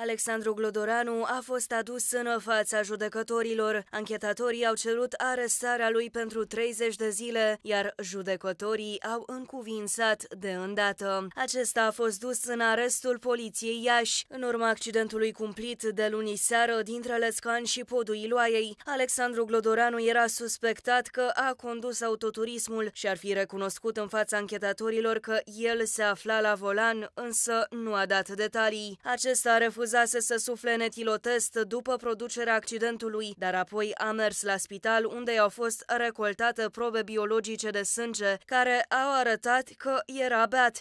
Alexandru Glodoranu a fost adus în fața judecătorilor. Anchetatorii au cerut arestarea lui pentru 30 de zile, iar judecătorii au încuvințat de îndată. Acesta a fost dus în arestul poliției Iași. În urma accidentului cumplit de luni seară dintre Lescan și podul Iloaiei, Alexandru Glodoranu era suspectat că a condus autoturismul și ar fi recunoscut în fața anchetatorilor că el se afla la volan, însă nu a dat detalii. Acesta a refuzat refuzase să sufle netilotest după producerea accidentului, dar apoi a mers la spital unde i-au fost recoltate probe biologice de sânge care au arătat că era beat 1,82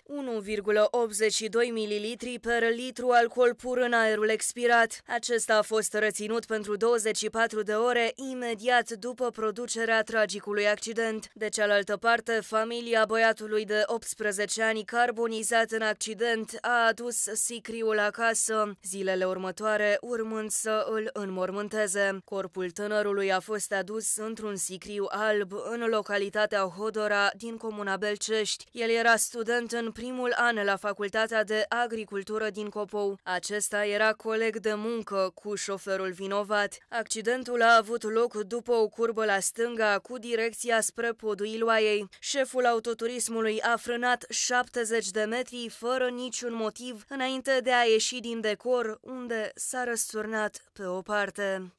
ml per litru alcool pur în aerul expirat. Acesta a fost reținut pentru 24 de ore imediat după producerea tragicului accident. De cealaltă parte, familia băiatului de 18 ani carbonizat în accident a adus sicriul acasă. Zi zilele următoare, urmând să îl înmormânteze. Corpul tânărului a fost adus într-un sicriu alb în localitatea Hodora din comuna Belcești. El era student în primul an la Facultatea de Agricultură din Copou. Acesta era coleg de muncă cu șoferul vinovat. Accidentul a avut loc după o curbă la stânga cu direcția spre Iloaiei. Șeful autoturismului a frânat 70 de metri fără niciun motiv înainte de a ieși din decor unde s-a răsturnat pe o parte.